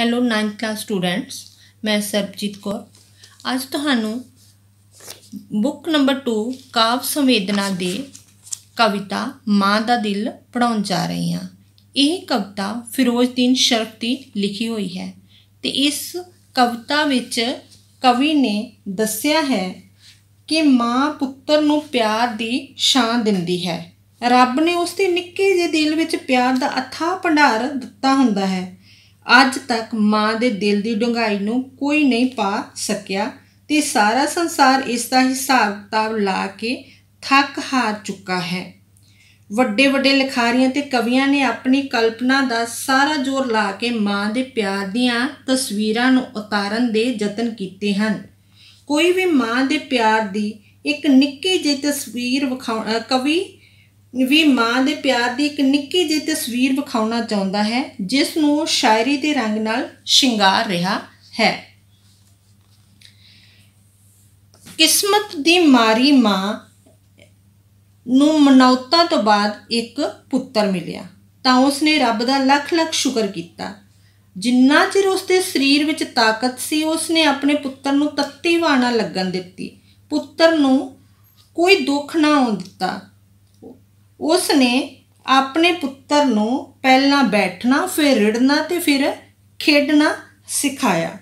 hello 9th class students ਮੈਂ ਸਰਬਜੀਤ ਕੌਰ ਅੱਜ ਤੁਹਾਨੂੰ ਬੁੱਕ ਨੰਬਰ 2 ਕਾਵ ਸੰਵੇਦਨਾ ਦੇ ਕਵਿਤਾ ਮਾਂ ਦਾ ਦਿਲ ਪੜਾਉਣ ਜਾ ਰਹੀ ਹਾਂ ਇਹ ਕਵਿਤਾ ਫਿਰੋਜ਼ਦੀਨ ਸ਼ਰਫ ਦੀ ਲਿਖੀ ਹੋਈ ਹੈ ਤੇ ਇਸ ਕਵਿਤਾ ਵਿੱਚ ਕਵੀ ਨੇ ਦੱਸਿਆ ਹੈ ਕਿ ਮਾਂ ਪੁੱਤਰ ਨੂੰ ਪਿਆਰ ਦੀ ਛਾਂ ਦਿੰਦੀ ਹੈ ਰੱਬ ਨੇ ਉਸ ਦੇ ਨਿੱਕੇ ਜਿਹੇ ਦਿਲ ਵਿੱਚ ਪਿਆਰ ਦਾ ਅਥਾਹ ਭੰਡਾਰ ਦਿੱਤਾ ਹੁੰਦਾ ਹੈ ਅੱਜ ਤੱਕ ਮਾਂ ਦੇ ਦਿਲ ਦੀ ਡੁੰਗਾਈ ਨੂੰ ਕੋਈ ਨਹੀਂ ਪਾ ਸਕਿਆ ਤੇ ਸਾਰਾ ਸੰਸਾਰ ਇਸ ਦਾ ਹਿਸਾਬ ਤਾਬ ਲਾ ਕੇ ਥੱਕ ਹਾਰ ਚੁੱਕਾ ਹੈ ਵੱਡੇ ਵੱਡੇ ਲਿਖਾਰੀਆਂ ਤੇ ਕਵੀਆਂ ਨੇ ਆਪਣੀ ਕਲਪਨਾ ਦਾ ਸਾਰਾ ਜ਼ੋਰ ਲਾ ਕੇ ਮਾਂ ਦੇ ਪਿਆਰ ਦੀਆਂ ਤਸਵੀਰਾਂ ਨੂੰ ਉਤਾਰਨ ਦੇ ਯਤਨ ਕੀਤੇ ਹਨ ਕੋਈ ਵੀ ਮਾਂ ਦੇ ਪਿਆਰ ਦੀ ਇੱਕ ਨਿੱਕੀ ਜਿਹੀ ਤਸਵੀਰ ਵਿਖਾਉਣ ਕਵੀ ਵੀ ਮਾਂ ਦੇ ਪਿਆਰ ਦੀ ਇੱਕ ਨਿੱਕੀ ਜਿਹੀ ਤਸਵੀਰ ਵਿਖਾਉਣਾ ਚਾਹੁੰਦਾ ਹੈ ਜਿਸ ਨੂੰ ਸ਼ਾਇਰੀ ਦੇ ਰੰਗ ਨਾਲ ਸ਼ਿੰਗਾਰ ਰਿਹਾ ਹੈ ਕਿਸਮਤ ਦੀ ਮਾਰੀ ਮਾਂ ਨੂੰ ਮਨੌਤਾ ਤੋਂ ਬਾਅਦ ਇੱਕ ਪੁੱਤਰ ਮਿਲਿਆ ਤਾਂ ਉਸਨੇ ਰੱਬ ਦਾ ਲੱਖ ਲੱਖ ਸ਼ੁਕਰ ਕੀਤਾ ਜਿੰਨਾ ਚਿਰ ਉਸਦੇ ਸਰੀਰ ਵਿੱਚ ਤਾਕਤ ਸੀ ਉਸਨੇ ਆਪਣੇ ਪੁੱਤਰ ਨੂੰ ਤੱਤੀ ਵਾਣਾ ਲੱਗਣ ਦਿੱਤੀ ਪੁੱਤਰ ਨੂੰ ਕੋਈ ਦੁੱਖ ਨਾ ਆਉਣ ਦਿੱਤਾ ਉਸ ਨੇ ਆਪਣੇ ਪੁੱਤਰ ਨੂੰ ਪਹਿਲਾਂ ਬੈਠਣਾ ਫਿਰ ਰਿੜਨਾ ਤੇ ਫਿਰ ਖੇਡਣਾ ਸਿਖਾਇਆ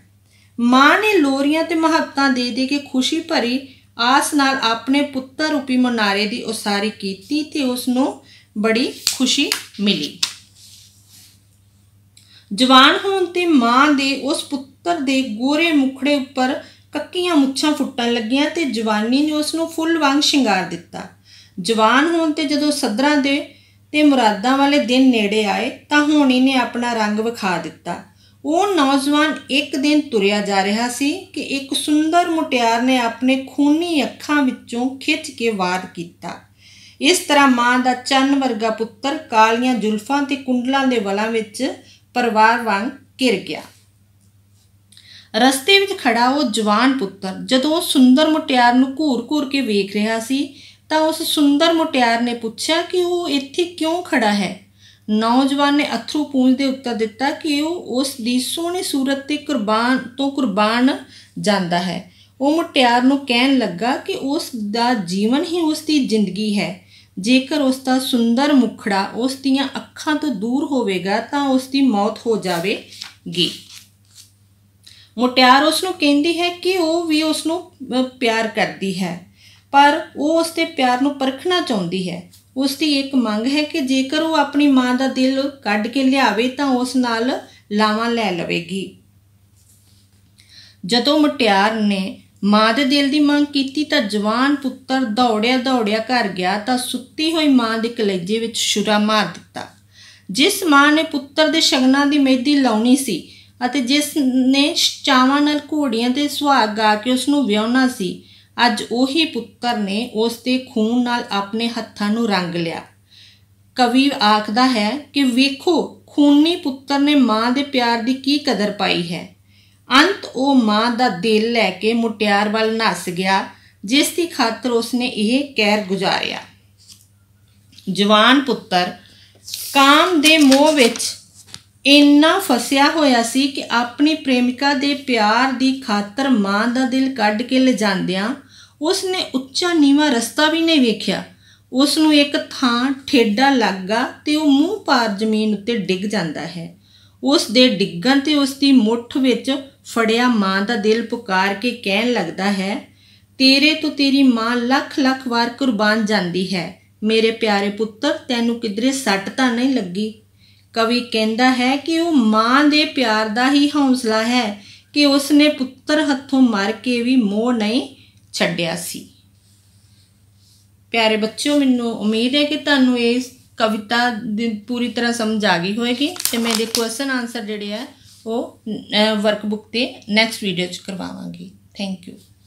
ਮਾਂ ਨੇ ਲੋਰੀਆਂ ਤੇ ਮਹੱਤਾਂ ਦੇ ਦੇ ਕੇ ਖੁਸ਼ੀ ਭਰੀ ਆਸ ਨਾਲ ਆਪਣੇ ਪੁੱਤਰ ਰੂਪੀ ਮਨਾਰੇ ਦੀ ਉਸਾਰੀ ਕੀਤੀ ਤੇ ਉਸ ਨੂੰ ਬੜੀ ਖੁਸ਼ੀ ਮਿਲੀ ਜਵਾਨ ਹੋਣ ਤੇ ਮਾਂ ਦੇ ਉਸ ਪੁੱਤਰ ਦੇ ਗੋਰੇ ਮੁਖੜੇ ਉੱਪਰ ਕੱਕੀਆਂ ਮੁੱਛਾਂ ਫੁੱਟਣ ਲੱਗੀਆਂ ਤੇ ਜਵਾਨੀ ਨੇ ਉਸ ਨੂੰ ਫੁੱਲ ਵਾਂਗ ਸ਼ਿੰਗਾਰ ਦਿੱਤਾ ਜਵਾਨ ਹੋਣ ਤੇ ਜਦੋਂ ਸਦਰਾਂ ਦੇ ਤੇ ਮੁਰਾਦਾਂ ਵਾਲੇ ਦਿਨ ਨੇੜੇ ਆਏ ਤਾਂ ਹੋਣੀ ਨੇ ਆਪਣਾ ਰੰਗ ਵਿਖਾ ਦਿੱਤਾ ਉਹ ਨੌਜਵਾਨ ਇੱਕ ਦਿਨ ਤੁਰਿਆ ਜਾ ਰਿਹਾ ਸੀ ਕਿ ਇੱਕ ਸੁੰਦਰ ਮੁਟਿਆਰ ਨੇ ਆਪਣੇ ਖੂਨੀ ਅੱਖਾਂ ਵਿੱਚੋਂ ਖਿੱਚ ਕੇ ਵਾਰ ਕੀਤਾ ਇਸ ਤਰ੍ਹਾਂ ਮਾਂ ਦਾ ਚੰਨ ਵਰਗਾ ਪੁੱਤਰ ਕਾਲੀਆਂ ਜੁਲਫਾਂ ਤੇ ਕੁੰਡਲਾਂ ਦੇ ਵਲਾਂ ਵਿੱਚ ਪਰਵਾਰ ਵਾਂਗ ਘਿਰ ਗਿਆ ਰਸਤੇ ਵਿੱਚ ਖੜਾ ਉਹ ਜਵਾਨ ਪੁੱਤਰ ਜਦੋਂ ਉਹ ਸੁੰਦਰ ਮੁਟਿਆਰ ਨੂੰ ਘੂਰ-ਘੂਰ ਕੇ ਵੇਖ ਰਿਹਾ ਸੀ ਤਾਂ ਉਸ ਸੁੰਦਰ ਮੁਟਿਆਰ ਨੇ ਪੁੱਛਿਆ ਕਿ ਉਹ ਇੱਥੇ ਕਿਉਂ ਖੜਾ ਹੈ ਨੌਜਵਾਨ ਨੇ ਅਥਰੂ ਪੂੰਝਦੇ ਉੱਤਰ ਦਿੱਤਾ ਕਿ ਉਹ ਉਸ ਦੀ ਸੋਹਣੀ ਸੂਰਤ ਤੇ ਕੁਰਬਾਨ ਤੋਂ ਕੁਰਬਾਨ ਜਾਂਦਾ ਹੈ ਉਹ ਮੁਟਿਆਰ ਨੂੰ ਕਹਿਣ ਲੱਗਾ ਕਿ ਉਸ ਦਾ ਜੀਵਨ ਹੀ ਉਸ ਦੀ ਜ਼ਿੰਦਗੀ ਹੈ ਜੇਕਰ ਉਸ ਦਾ ਸੁੰਦਰ ਮੁਖੜਾ ਉਸ ਦੀਆਂ ਅੱਖਾਂ ਤੋਂ ਦੂਰ ਹੋਵੇਗਾ ਤਾਂ ਉਸ ਦੀ ਮੌਤ ਹੋ ਜਾਵੇਗੀ ਮੁਟਿਆਰ ਉਸ ਨੂੰ ਕਹਿੰਦੀ ਹੈ ਕਿ ਉਹ ਵੀ ਉਸ ਨੂੰ ਪਿਆਰ ਕਰਦੀ ਹੈ ਪਰ ਉਹ ਉਸ ਦੇ ਪਿਆਰ ਨੂੰ ਪਰਖਣਾ ਚਾਹੁੰਦੀ ਹੈ ਉਸ ਦੀ ਇੱਕ ਮੰਗ ਹੈ ਕਿ ਜੇਕਰ ਉਹ ਆਪਣੀ ਮਾਂ ਦਾ ਦਿਲ ਕੱਢ ਕੇ ਲਿਆਵੇ ਤਾਂ ਉਸ ਨਾਲ ਲਾਵਾਂ ਲੈ ਲਵੇਗੀ ਜਦੋਂ ਮੁਟਿਆਰ ਨੇ ਮਾਂ ਦੇ ਦਿਲ ਦੀ ਮੰਗ ਕੀਤੀ ਤਾਂ ਜਵਾਨ ਪੁੱਤਰ ਦੌੜਿਆ ਦੌੜਿਆ ਘਰ ਗਿਆ ਤਾਂ ਸੁੱਤੀ ਹੋਈ ਮਾਂ ਦੇ ਕਲੇਜੇ ਵਿੱਚ ਛੁਰਾ ਮਾਰ ਦਿੱਤਾ ਜਿਸ ਮਾਂ ਨੇ ਪੁੱਤਰ ਦੇ ਸ਼ਗਨਾਂ ਦੀ ਮਹਿੰਦੀ ਲਾਉਣੀ ਸੀ ਅਤੇ ਜਿਸ ਨੇ ਚਾਵਾਂ ਨਾਲ ਘੋੜੀਆਂ ਤੇ ਸੁਹਾਗ ਗਾ ਕੇ ਉਸ ਨੂੰ ਵਿਆਹਣਾ ਸੀ ਅੱਜ ਉਹੀ ਪੁੱਤਰ ਨੇ ਉਸ ਦੇ ਖੂਨ ਨਾਲ ਆਪਣੇ ਹੱਥਾਂ ਨੂੰ ਰੰਗ ਲਿਆ ਕਵੀ ਆਖਦਾ ਹੈ ਕਿ ਵੇਖੋ ਖੂਨੀ ਪੁੱਤਰ ਨੇ ਮਾਂ ਦੇ ਪਿਆਰ ਦੀ ਕੀ ਕਦਰ ਪਾਈ ਹੈ ਅੰਤ ਉਹ ਮਾਂ ਦਾ ਦਿਲ ਲੈ ਕੇ ਮੁਟਿਆਰ ਵੱਲ ਨੱਸ ਗਿਆ ਜਿਸ ਦੀ ਖਾਤਰ ਉਸਨੇ ਇਹ ਕਹਿਰ ਗੁਜ਼ਾਰਿਆ ਜਵਾਨ ਪੁੱਤਰ ਕਾਮ ਦੇ ਮੋਹ ਵਿੱਚ ਇੰਨਾ ਫਸਿਆ ਹੋਇਆ ਸੀ ਕਿ ਆਪਣੀ ਪ੍ਰੇਮਿਕਾ ਦੇ ਪਿਆਰ ਦੀ ਖਾਤਰ ਮਾਂ ਦਾ ਦਿਲ ਕੱਢ ਕੇ ਲਿਜਾਂਦਿਆਂ ਉਸ ਨੇ ਉੱਚਾ ਨੀਵਾ ਰਸਤਾ ਵੀ ਨਹੀਂ ਵੇਖਿਆ ਉਸ ਨੂੰ ਇੱਕ ਥਾਂ ਠੇਡਾ ਲੱਗਾ ਤੇ ਉਹ ਮੂੰਹ ਪਾਰ ਜ਼ਮੀਨ ਉੱਤੇ ਡਿੱਗ ਜਾਂਦਾ ਹੈ ਉਸ ਦੇ ਡਿੱਗਣ ਤੇ ਉਸ ਦੀ ਮੁੱਠ ਵਿੱਚ ਫੜਿਆ ਮਾਂ ਦਾ ਦਿਲ ਪੁਕਾਰ ਕੇ ਕਹਿਣ ਲੱਗਦਾ ਹੈ ਤੇਰੇ ਤੋਂ ਤੇਰੀ ਮਾਂ ਲੱਖ ਲੱਖ ਵਾਰ ਕੁਰਬਾਨ ਜਾਂਦੀ ਹੈ ਮੇਰੇ ਪਿਆਰੇ ਪੁੱਤਰ ਤੈਨੂੰ ਕਿਧਰੇ ਸੱਟ ਤਾਂ ਨਹੀਂ ਲੱਗੀ ਕਵੀ ਕਹਿੰਦਾ ਹੈ ਕਿ ਉਹ ਮਾਂ ਦੇ ਪਿਆਰ ਦਾ ਹੀ ਹੌਸਲਾ ਹੈ ਕਿ ਉਸ ਨੇ ਪੁੱਤਰ ਹੱਥੋਂ ਮਰ ਕੇ ਵੀ ਮੋਹ ਨਹੀਂ ਛੱਡਿਆ ਸੀ ਪਿਆਰੇ ਬੱਚਿਓ ਮੈਨੂੰ ਉਮੀਦ ਹੈ ਕਿ ਤੁਹਾਨੂੰ ਇਹ ਕਵਿਤਾ ਪੂਰੀ ਤਰ੍ਹਾਂ ਸਮਝ ਆ ਗਈ ਹੋਵੇਗੀ ਤੇ ਮੈਂ ਦੇ ਕੁਐਸਚਨ ਆਨਸਰ ਜਿਹੜੇ ਆ ਉਹ ਵਰਕਬੁੱਕ ਤੇ ਨੈਕਸਟ ਵੀਡੀਓ 'ਚ ਕਰਵਾਵਾਂਗੀ ਥੈਂਕ ਯੂ